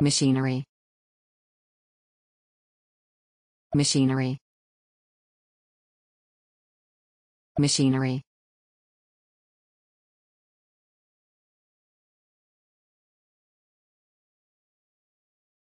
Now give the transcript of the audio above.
machinery machinery machinery